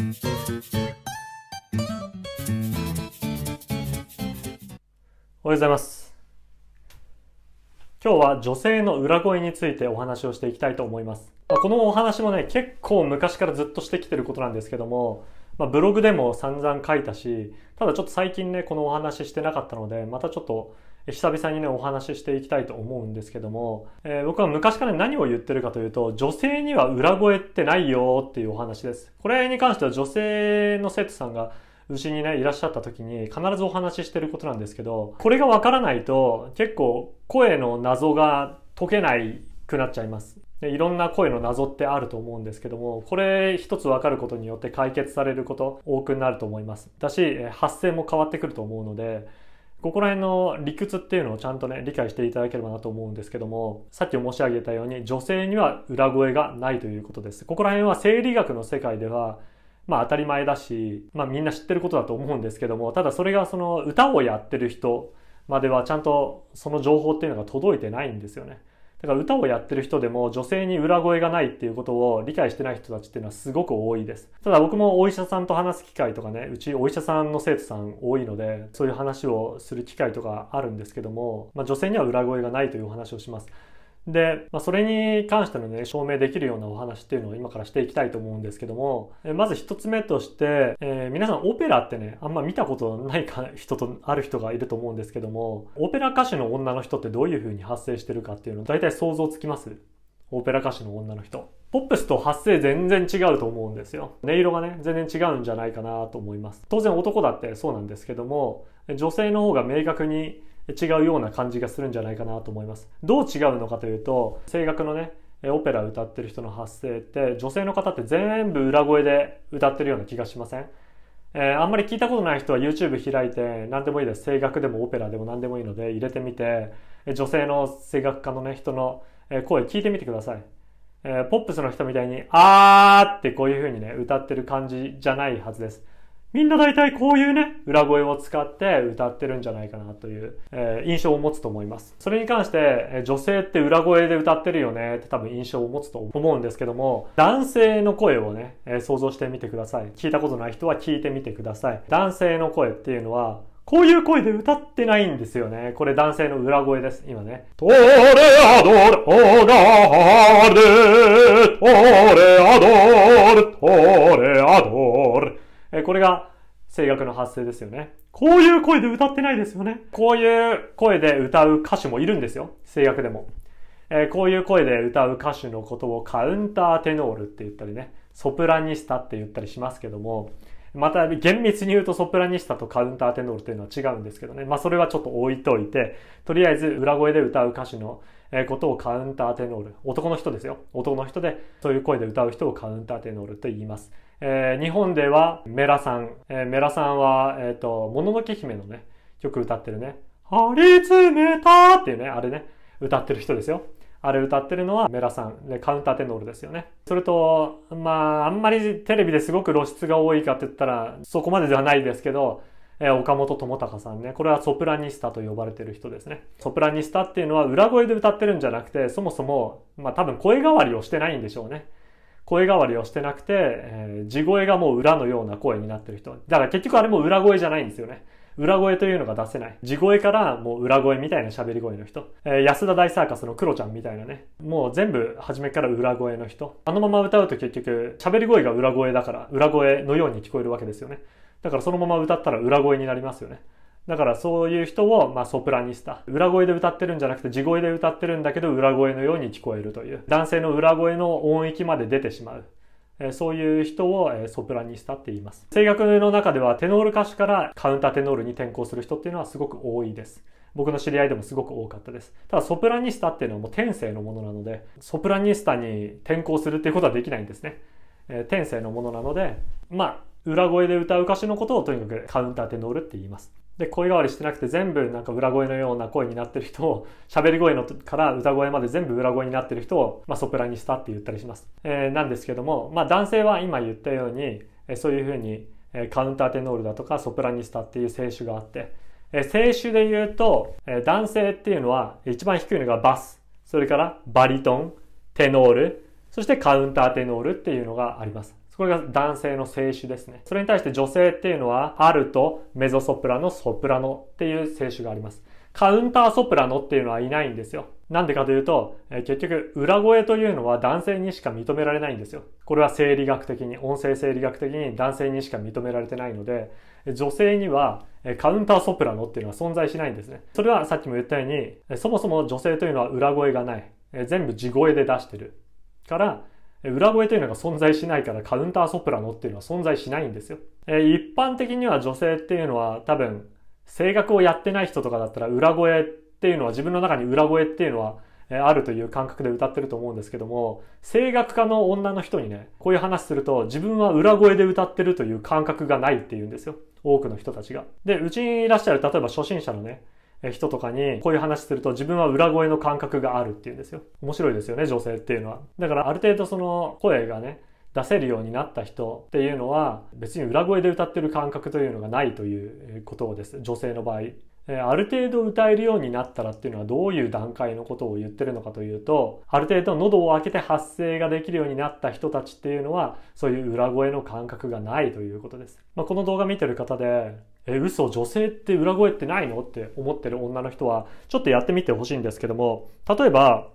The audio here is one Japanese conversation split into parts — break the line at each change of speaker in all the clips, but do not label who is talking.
おはようございます今日は女性の裏声についてお話をしていきたいと思います、まこのお話もね結構昔からずっとしてきてることなんですけどもまあ、ブログでも散々書いたし、ただちょっと最近ね、このお話してなかったので、またちょっと久々にね、お話ししていきたいと思うんですけども、えー、僕は昔から何を言ってるかというと、女性には裏声ってないよっていうお話です。これに関しては女性の生徒さんがうちにね、いらっしゃった時に必ずお話ししてることなんですけど、これがわからないと結構声の謎が解けないくなっちゃいます。でいろんな声の謎ってあると思うんですけども、これ一つ分かることによって解決されること多くなると思います。だし、発声も変わってくると思うので、ここら辺の理屈っていうのをちゃんとね、理解していただければなと思うんですけども、さっき申し上げたように、女性には裏声がないということです。ここら辺は生理学の世界では、まあ当たり前だし、まあみんな知ってることだと思うんですけども、ただそれがその歌をやってる人まではちゃんとその情報っていうのが届いてないんですよね。だから歌をやってる人でも女性に裏声がないっていうことを理解してない人たちっていうのはすごく多いです。ただ僕もお医者さんと話す機会とかね、うちお医者さんの生徒さん多いので、そういう話をする機会とかあるんですけども、まあ、女性には裏声がないというお話をします。で、まあ、それに関してのね、証明できるようなお話っていうのを今からしていきたいと思うんですけども、えまず一つ目として、えー、皆さんオペラってね、あんま見たことないか人と、ある人がいると思うんですけども、オペラ歌手の女の人ってどういう風に発生してるかっていうの、大体想像つきますオペラ歌手の女の人。ポップスと発声全然違うと思うんですよ。音色がね、全然違うんじゃないかなと思います。当然男だってそうなんですけども、女性の方が明確に違うような感じがするんじゃないかなと思います。どう違うのかというと、声楽のね、オペラ歌ってる人の発声って女性の方って全部裏声で歌ってるような気がしませんえー、あんまり聞いたことない人は YouTube 開いて何でもいいです。声楽でもオペラでも何でもいいので入れてみて、女性の声楽家のね、人の声聞いてみてください。えー、ポップスの人みたいに、あーってこういう風にね、歌ってる感じじゃないはずです。みんな大体こういうね、裏声を使って歌ってるんじゃないかなという、えー、印象を持つと思います。それに関して、え女性って裏声で歌ってるよねって多分印象を持つと思うんですけども、男性の声をね、えー、想像してみてください。聞いたことない人は聞いてみてください。男性の声っていうのは、こういう声で歌ってないんですよね。これ男性の裏声です。今ね。トレアドル、オガートレアドル、トレアドル。これが声楽の発声ですよね。こういう声で歌ってないですよね。こういう声で歌う歌手もいるんですよ。声楽でも。えー、こういう声で歌う歌手のことをカウンターテノールって言ったりね、ソプラニスタって言ったりしますけども、また厳密に言うとソプラニスタとカウンターテノールというのは違うんですけどね。まあそれはちょっと置いといて、とりあえず裏声で歌う歌手のことをカウンターテノール。男の人ですよ。男の人で、そういう声で歌う人をカウンターテノールと言います。えー、日本ではメラさん。えー、メラさんは、えっ、ー、と、もののけ姫のね、曲歌ってるね。張り詰めたっていうね、あれね、歌ってる人ですよ。あれ歌ってるのはメラさんでカウンターテノールですよねそれとまああんまりテレビですごく露出が多いかって言ったらそこまでではないですけど岡本智隆さんね。これはソプラニスタと呼ばれてる人ですね。ソプラニスタっていうのは裏声で歌ってるんじゃなくて、そもそも、まあ多分声変わりをしてないんでしょうね。声変わりをしてなくて、えー、地声がもう裏のような声になってる人。だから結局あれも裏声じゃないんですよね。裏声というのが出せない。地声からもう裏声みたいな喋り声の人。えー、安田大サーカスのクロちゃんみたいなね。もう全部初めから裏声の人。あのまま歌うと結局、喋り声が裏声だから、裏声のように聞こえるわけですよね。だからそのまま歌ったら裏声になりますよね。だからそういう人を、まあ、ソプラニスタ。裏声で歌ってるんじゃなくて、地声で歌ってるんだけど、裏声のように聞こえるという。男性の裏声の音域まで出てしまう。そういう人をソプラニスタって言います。声楽の中ではテノール歌手からカウンターテノールに転向する人っていうのはすごく多いです。僕の知り合いでもすごく多かったです。ただソプラニスタっていうのはもう天性のものなので、ソプラニスタに転向するっていうことはできないんですね。え天性のものなので、まあ、裏声で歌う歌手のことをとにかくカウンターテノールって言います。で、声変わりしてなくて全部なんか裏声のような声になってる人を、喋り声のから歌声まで全部裏声になってる人を、まあ、ソプラニスタって言ったりします。えー、なんですけども、まあ男性は今言ったように、えそういうふうに、えカウンターテノールだとかソプラニスタっていう声種があって、え声種で言うと、え男性っていうのは一番低いのがバス、それからバリトン、テノール、そしてカウンターテノールっていうのがあります。これが男性の声種ですね。それに対して女性っていうのは、アルト、メゾソプラノ、ソプラノっていう声種があります。カウンターソプラノっていうのはいないんですよ。なんでかというと、え結局、裏声というのは男性にしか認められないんですよ。これは生理学的に、音声生理学的に男性にしか認められてないので、女性にはカウンターソプラノっていうのは存在しないんですね。それはさっきも言ったように、そもそも女性というのは裏声がない。全部地声で出してる。から、裏声というのが存在しないからカウンターソプラノっていうのは存在しないんですよ。え一般的には女性っていうのは多分声楽をやってない人とかだったら裏声っていうのは自分の中に裏声っていうのはあるという感覚で歌ってると思うんですけども、声楽家の女の人にね、こういう話すると自分は裏声で歌ってるという感覚がないっていうんですよ。多くの人たちが。で、うちにいらっしゃる例えば初心者のね、人とかにこういう話すると自分は裏声の感覚があるっていうんですよ。面白いですよね、女性っていうのは。だからある程度その声がね、出せるようになった人っていうのは別に裏声で歌ってる感覚というのがないということです女性の場合ある程度歌えるようになったらっていうのはどういう段階のことを言ってるのかというとある程度喉を開けて発声ができるようになった人たちっていうのはそういう裏声の感覚がないということです、まあ、この動画見てる方でえ嘘、女性って裏声ってないのって思ってる女の人は、ちょっとやってみてほしいんですけども、例えば、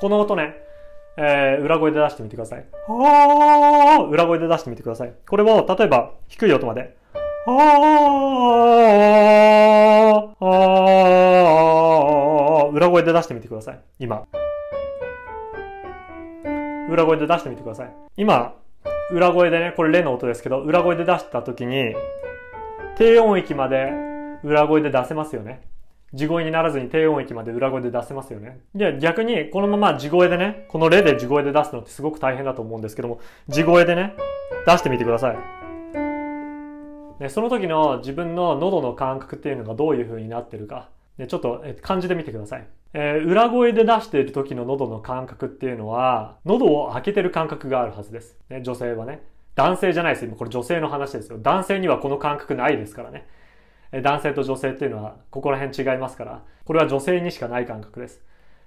この音ね、えー、裏声で出してみてください。あ裏声で出してみてください。これを、例えば、低い音まで。ああ裏声で出してみてください。今。裏声で出してみてください。今、裏声でね、これ例の音ですけど、裏声で出した時に、低音域まで裏声で出せますよね。地声にならずに低音域まで裏声で出せますよね。で、逆にこのまま地声でね、この例で地声で出すのってすごく大変だと思うんですけども、地声でね、出してみてください。ね、その時の自分の喉の感覚っていうのがどういう風になってるか、ね、ちょっと感じてみてください。えー、裏声で出している時の喉の感覚っていうのは、喉を開けてる感覚があるはずです。ね、女性はね。男性じゃないです。今これ女性の話ですよ。男性にはこの感覚ないですからね。男性と女性っていうのはここら辺違いますから、これは女性にしかない感覚です。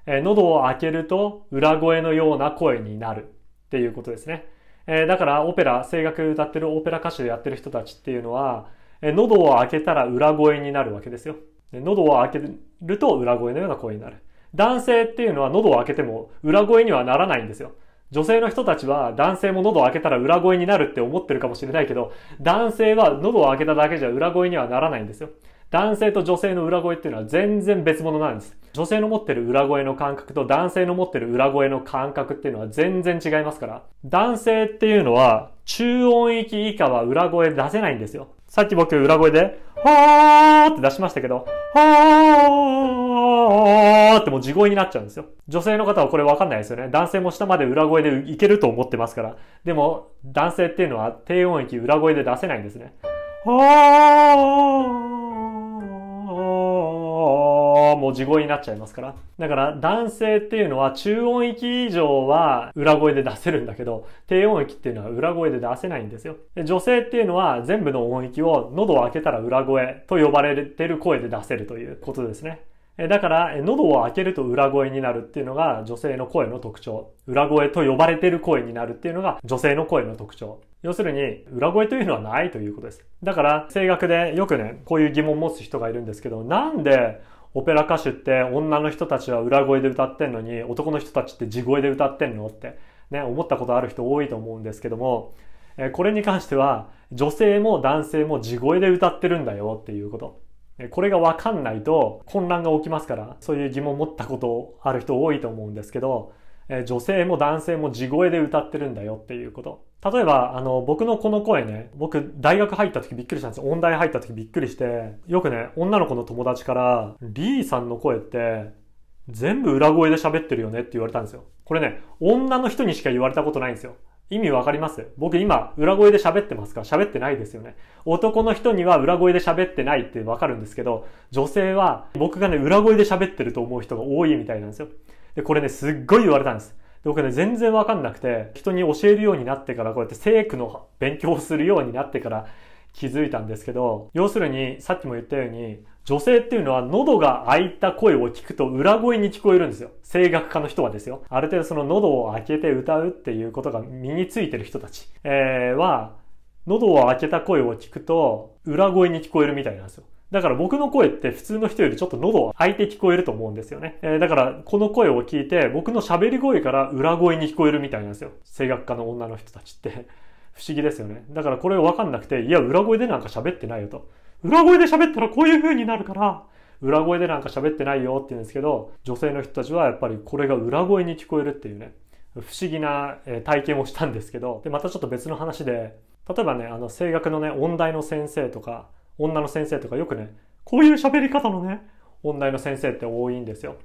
えー、喉を開けると裏声のような声になるっていうことですね。えー、だからオペラ、声楽歌ってるオペラ歌手やってる人たちっていうのは、えー、喉を開けたら裏声になるわけですよ。喉を開けると裏声のような声になる。男性っていうのは喉を開けても裏声にはならないんですよ。女性の人たちは男性も喉を開けたら裏声になるって思ってるかもしれないけど、男性は喉を開けただけじゃ裏声にはならないんですよ。男性と女性の裏声っていうのは全然別物なんです。女性の持ってる裏声の感覚と男性の持ってる裏声の感覚っていうのは全然違いますから。男性っていうのは中音域以下は裏声出せないんですよ。さっき僕裏声で、はーって出しましたけど、はーってもう地声になっちゃうんですよ。女性の方はこれわかんないですよね。男性も下まで裏声でいけると思ってますから。でも男性っていうのは低音域裏声で出せないんですね。はーもう地声になっちゃいますから。だから男性っていうのは中音域以上は裏声で出せるんだけど、低音域っていうのは裏声で出せないんですよ。女性っていうのは全部の音域を喉を開けたら裏声と呼ばれてる声で出せるということですね。だから、喉を開けると裏声になるっていうのが女性の声の特徴。裏声と呼ばれてる声になるっていうのが女性の声の特徴。要するに、裏声というのはないということです。だから、声楽でよくね、こういう疑問を持つ人がいるんですけど、なんでオペラ歌手って女の人たちは裏声で歌ってんのに男の人たちって地声で歌ってんのってね、思ったことある人多いと思うんですけども、えこれに関しては女性も男性も地声で歌ってるんだよっていうこと。これがわかんないと混乱が起きますから、そういう疑問持ったことある人多いと思うんですけど、え女性も男性も地声で歌ってるんだよっていうこと。例えば、あの、僕のこの声ね、僕、大学入った時びっくりしたんですよ。音大入った時びっくりして、よくね、女の子の友達から、リーさんの声って、全部裏声で喋ってるよねって言われたんですよ。これね、女の人にしか言われたことないんですよ。意味わかります僕今、裏声で喋ってますか喋ってないですよね。男の人には裏声で喋ってないってわかるんですけど、女性は僕がね、裏声で喋ってると思う人が多いみたいなんですよ。で、これね、すっごい言われたんです。で僕ね、全然わかんなくて、人に教えるようになってから、こうやって聖句の勉強をするようになってから気づいたんですけど、要するに、さっきも言ったように、女性っていうのは喉が開いた声を聞くと裏声に聞こえるんですよ。声楽家の人はですよ。ある程度その喉を開けて歌うっていうことが身についてる人たち、えー、は、喉を開けた声を聞くと裏声に聞こえるみたいなんですよ。だから僕の声って普通の人よりちょっと喉開いて聞こえると思うんですよね。えー、だからこの声を聞いて僕の喋り声から裏声に聞こえるみたいなんですよ。声楽家の女の人たちって 不思議ですよね。だからこれわかんなくて、いや、裏声でなんか喋ってないよと。裏声で喋ったらこういう風になるから、裏声でなんか喋ってないよって言うんですけど、女性の人たちはやっぱりこれが裏声に聞こえるっていうね、不思議な体験をしたんですけど、で、またちょっと別の話で、例えばね、あの、声楽のね、音大の先生とか、女の先生とかよくね、こういう喋り方のね、音大の先生って多いんですよ。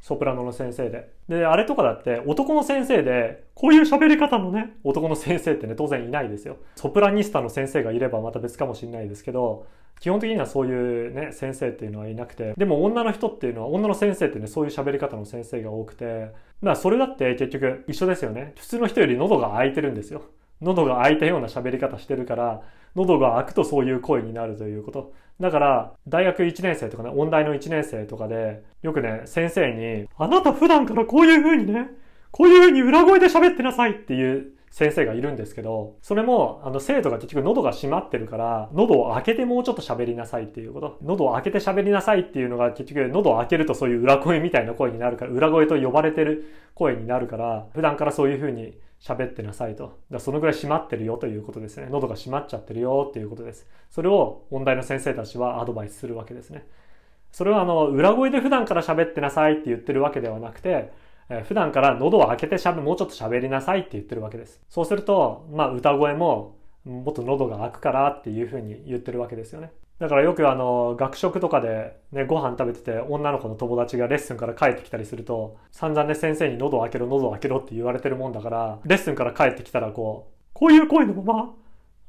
ソプラノの先生で。で、あれとかだって男の先生で、こういう喋り方のね、男の先生ってね、当然いないですよ。ソプラニスタの先生がいればまた別かもしれないですけど、基本的にはそういうね、先生っていうのはいなくて、でも女の人っていうのは、女の先生ってね、そういう喋り方の先生が多くて、まあそれだって結局一緒ですよね。普通の人より喉が開いてるんですよ。喉が開いたような喋り方してるから、喉が開くとそういう声になるということ。だから、大学1年生とかね、音大の1年生とかで、よくね、先生に、あなた普段からこういう風にね、こういう風に裏声で喋ってなさいっていう先生がいるんですけど、それも、あの、生徒が結局喉が閉まってるから、喉を開けてもうちょっと喋りなさいっていうこと。喉を開けて喋りなさいっていうのが結局、喉を開けるとそういう裏声みたいな声になるから、裏声と呼ばれてる声になるから、普段からそういう風に喋ってなさいと。だそのぐらい閉まってるよということですね。喉が閉まっちゃってるよということです。それを音大の先生たちはアドバイスするわけですね。それはあの、裏声で普段から喋ってなさいって言ってるわけではなくて、えー、普段から喉を開けてしゃべ、もうちょっと喋りなさいって言ってるわけです。そうすると、まあ歌声ももっと喉が開くからっていうふうに言ってるわけですよね。だからよくあの学食とかで、ね、ご飯食べてて女の子の友達がレッスンから帰ってきたりすると散々ね先生に喉を開けろ喉を開けろって言われてるもんだからレッスンから帰ってきたらこうこういう声のまま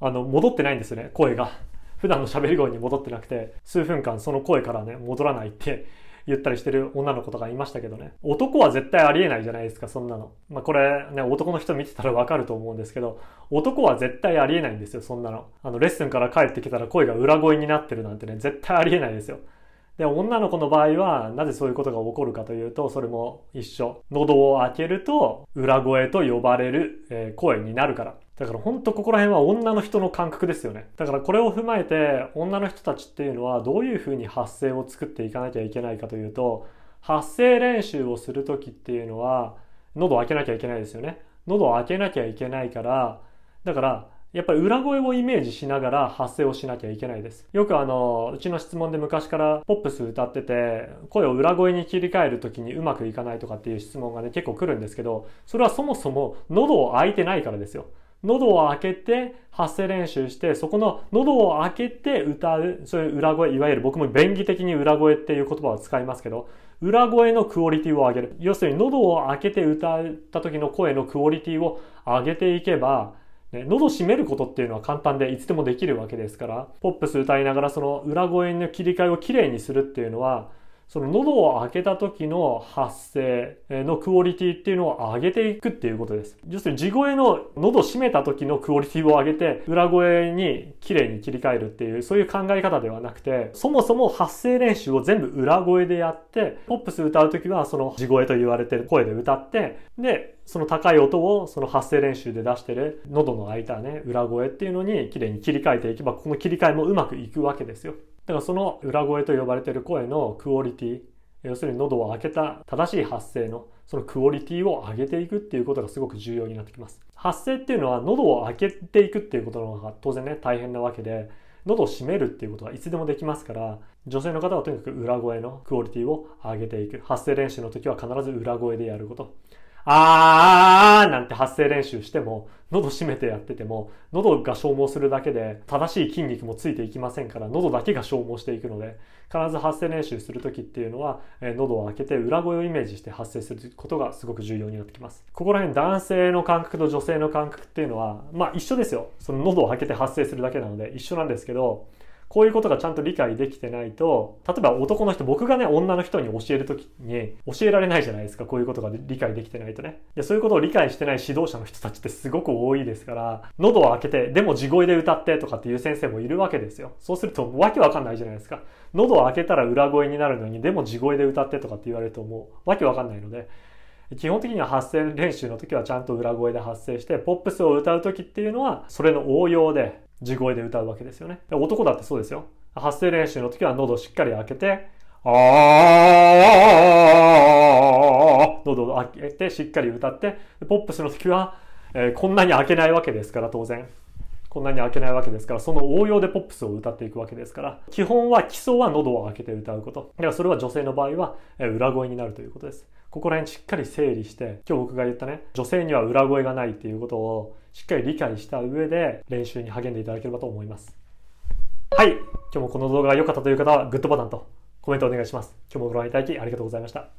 あの戻ってないんですよね声が。普段の喋り声に戻ってなくて数分間その声からね戻らないって言ったりしてる女の子とかいましたけどね。男は絶対ありえないじゃないですか、そんなの。まあ、これね、男の人見てたらわかると思うんですけど、男は絶対ありえないんですよ、そんなの。あの、レッスンから帰ってきたら声が裏声になってるなんてね、絶対ありえないですよ。で、女の子の場合は、なぜそういうことが起こるかというと、それも一緒。喉を開けると、裏声と呼ばれる、えー、声になるから。だからほんとここら辺は女の人の感覚ですよね。だからこれを踏まえて女の人たちっていうのはどういうふうに発声を作っていかなきゃいけないかというと発声練習をする時っていうのは喉を開けなきゃいけないですよね。喉を開けなきゃいけないからだからやっぱり裏声をイメージしながら発声をしなきゃいけないです。よくあの、うちの質問で昔からポップス歌ってて、声を裏声に切り替えるときにうまくいかないとかっていう質問がね、結構来るんですけど、それはそもそも喉を開いてないからですよ。喉を開けて発声練習して、そこの喉を開けて歌う、そういう裏声、いわゆる僕も便宜的に裏声っていう言葉を使いますけど、裏声のクオリティを上げる。要するに喉を開けて歌った時の声のクオリティを上げていけば、ね、喉閉めることっていうのは簡単でいつでもできるわけですから、ポップス歌いながらその裏声の切り替えをきれいにするっていうのは、その喉を開けた時の発声のクオリティっていうのを上げていくっていうことです。要するに地声の喉閉めた時のクオリティを上げて裏声に綺麗に切り替えるっていうそういう考え方ではなくてそもそも発声練習を全部裏声でやってポップス歌う時はその地声と言われてる声で歌ってでその高い音をその発声練習で出してる喉の開いたね裏声っていうのに綺麗に切り替えていけばこの切り替えもうまくいくわけですよ。だからその裏声と呼ばれている声のクオリティ要するに喉を開けた正しい発声のそのクオリティを上げていくっていうことがすごく重要になってきます発声っていうのは喉を開けていくっていうことの方が当然ね大変なわけで喉を閉めるっていうことはいつでもできますから女性の方はとにかく裏声のクオリティを上げていく発声練習の時は必ず裏声でやることあーなんて発声練習しても、喉閉めてやってても、喉が消耗するだけで正しい筋肉もついていきませんから、喉だけが消耗していくので、必ず発声練習する時っていうのは、えー、喉を開けて裏声をイメージして発声することがすごく重要になってきます。ここら辺男性の感覚と女性の感覚っていうのは、まあ一緒ですよ。その喉を開けて発声するだけなので一緒なんですけど、こういうことがちゃんと理解できてないと、例えば男の人、僕がね、女の人に教えるときに教えられないじゃないですか。こういうことが理解できてないとね。で、そういうことを理解してない指導者の人たちってすごく多いですから、喉を開けて、でも地声で歌ってとかっていう先生もいるわけですよ。そうするとわけわかんないじゃないですか。喉を開けたら裏声になるのに、でも地声で歌ってとかって言われるともうわけわかんないので、基本的には発声練習の時はちゃんと裏声で発声して、ポップスを歌う時っていうのは、それの応用で、地声で歌うわけですよね。男だってそうですよ。発声練習の時は喉をしっかり開けて、あー、喉を開けてしっかり歌って、ポップスの時は、えー、こんなに開けないわけですから、当然。こんなに開けないわけですから、その応用でポップスを歌っていくわけですから、基本は基礎は喉を開けて歌うこと。それは女性の場合は裏声になるということです。ここら辺しっかり整理して、今日僕が言ったね、女性には裏声がないっていうことをしっかり理解した上で練習に励んでいただければと思います。はい。今日もこの動画が良かったという方はグッドボタンとコメントお願いします。今日もご覧いただきありがとうございました。